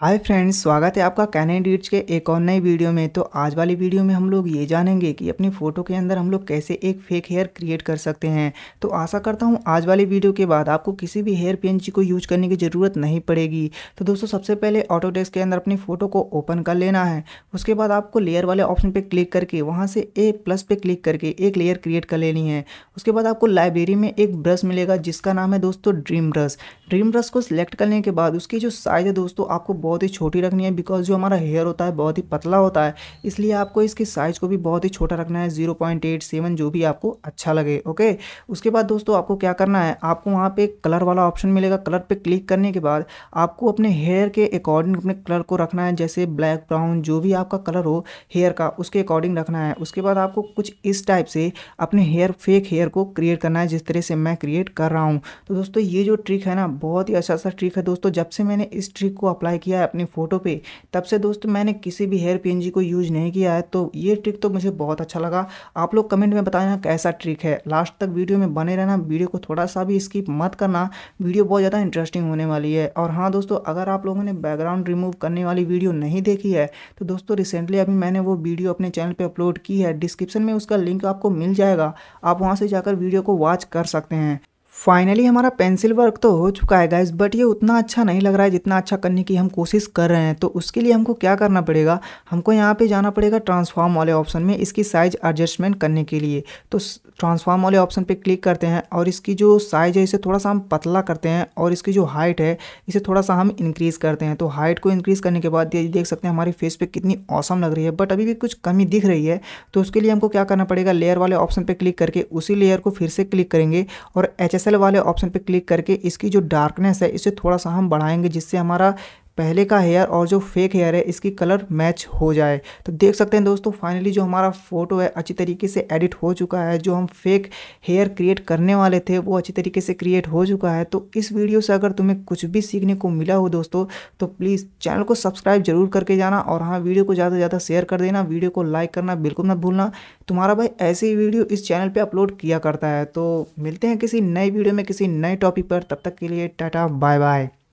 hi friends स्वागत है आपका कैन डीट्स के एक और नई वीडियो में तो आज वाली वीडियो में हम लोग ये जानेंगे कि अपनी फ़ोटो के अंदर हम लोग कैसे एक फेक हेयर क्रिएट कर सकते हैं तो आशा करता हूँ आज वाली वीडियो के बाद आपको किसी भी हेयर पेंची को यूज करने की ज़रूरत नहीं पड़ेगी तो दोस्तों सबसे पहले ऑटोडेस्क के अंदर अपनी फ़ोटो को ओपन कर लेना है उसके बाद आपको लेयर वाले ऑप्शन पर क्लिक करके वहाँ से ए प्लस पर क्लिक करके एक लेयर क्रिएट कर लेनी है उसके बाद आपको लाइब्रेरी में एक ब्रश मिलेगा जिसका नाम है दोस्तों ड्रीम ब्रश ड्रीम ब्रश को सिलेक्ट करने के बाद उसकी जो साइज़ है दोस्तों आपको बहुत ही छोटी रखनी है बिकॉज जो हमारा हेयर होता है बहुत ही पतला होता है इसलिए आपको इसकी साइज़ को भी बहुत ही छोटा रखना है जीरो पॉइंट एट सेवन जो भी आपको अच्छा लगे ओके उसके बाद दोस्तों आपको क्या करना है आपको वहाँ पर कलर वाला ऑप्शन मिलेगा कलर पर क्लिक करने के बाद आपको अपने हेयर के अकॉर्डिंग अपने कलर को रखना है जैसे ब्लैक ब्राउन जो भी आपका कलर हो हेयर का उसके अकॉर्डिंग रखना है उसके बाद आपको कुछ इस टाइप से अपने हेयर फेक हेयर को क्रिएट करना है जिस तरह से मैं क्रिएट कर रहा हूँ तो दोस्तों ये जो ट्रिक है ना बहुत ही अच्छा सा ट्रिक है दोस्तों जब से मैंने इस ट्रिक को अप्लाई किया है अपनी फ़ोटो पे तब से दोस्तों मैंने किसी भी हेयर पी को यूज़ नहीं किया है तो ये ट्रिक तो मुझे बहुत अच्छा लगा आप लोग कमेंट में बताना कैसा ट्रिक है लास्ट तक वीडियो में बने रहना वीडियो को थोड़ा सा भी स्किप मत करना वीडियो बहुत ज़्यादा इंटरेस्टिंग होने वाली है और हाँ दोस्तों अगर आप लोगों ने बैकग्राउंड रिमूव करने वाली वीडियो नहीं देखी है तो दोस्तों रिसेंटली अभी मैंने वो वीडियो अपने चैनल पर अपलोड की है डिस्क्रिप्शन में उसका लिंक आपको मिल जाएगा आप वहाँ से जाकर वीडियो को वॉच कर सकते हैं फाइनली हमारा पेंसिल वर्क तो हो चुका है गाइज बट ये उतना अच्छा नहीं लग रहा है जितना अच्छा करने की हम कोशिश कर रहे हैं तो उसके लिए हमको क्या करना पड़ेगा हमको यहाँ पे जाना पड़ेगा ट्रांसफॉर्म वाले ऑप्शन में इसकी साइज एडजस्टमेंट करने के लिए तो ट्रांसफॉर्म वाले ऑप्शन पे क्लिक करते हैं और इसकी जो साइज है इसे थोड़ा सा हम पतला करते हैं और इसकी जो हाइट है इसे थोड़ा सा हम इंक्रीज़ करते हैं तो हाइट को इंक्रीज़ करने के बाद ये देख सकते हैं हमारे फेस पर कितनी औसम लग रही है बट अभी भी कुछ कमी दिख रही है तो उसके लिए हमको क्या करना पड़ेगा लेयर वाले ऑप्शन पर क्लिक करके उसी लेयर को फिर से क्लिक करेंगे और एच वाले ऑप्शन पर क्लिक करके इसकी जो डार्कनेस है इसे थोड़ा सा हम बढ़ाएंगे जिससे हमारा पहले का हेयर और जो फेक हेयर है इसकी कलर मैच हो जाए तो देख सकते हैं दोस्तों फाइनली जो हमारा फ़ोटो है अच्छी तरीके से एडिट हो चुका है जो हम फेक हेयर क्रिएट करने वाले थे वो अच्छी तरीके से क्रिएट हो चुका है तो इस वीडियो से अगर तुम्हें कुछ भी सीखने को मिला हो दोस्तों तो प्लीज़ चैनल को सब्सक्राइब जरूर करके जाना और हाँ वीडियो को ज़्यादा से ज़्यादा शेयर कर देना वीडियो को लाइक करना बिल्कुल मत भूलना तुम्हारा भाई ऐसे ही वीडियो इस चैनल पर अपलोड किया करता है तो मिलते हैं किसी नए वीडियो में किसी नए टॉपिक पर तब तक के लिए टाटा बाय बाय